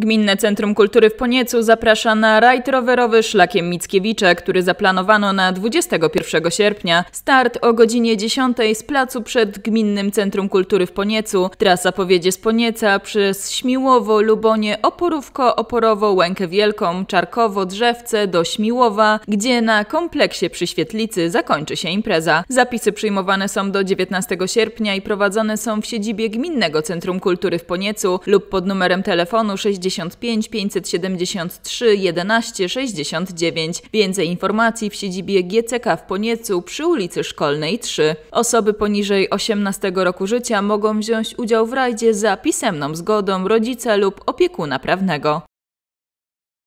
Gminne Centrum Kultury w Poniecu zaprasza na rajd rowerowy Szlakiem Mickiewicza, który zaplanowano na 21 sierpnia. Start o godzinie 10 z placu przed Gminnym Centrum Kultury w Poniecu. Trasa powiedzie z Ponieca przez Śmiłowo, Lubonie, Oporówko, Oporowo, Łękę Wielką, Czarkowo, Drzewce do Śmiłowa, gdzie na kompleksie przy Świetlicy zakończy się impreza. Zapisy przyjmowane są do 19 sierpnia i prowadzone są w siedzibie Gminnego Centrum Kultury w Poniecu lub pod numerem telefonu 60 55 573 11 69. Więcej informacji w siedzibie GCK w Poniecu przy ulicy Szkolnej 3. Osoby poniżej 18 roku życia mogą wziąć udział w rajdzie za pisemną zgodą rodzica lub opiekuna prawnego.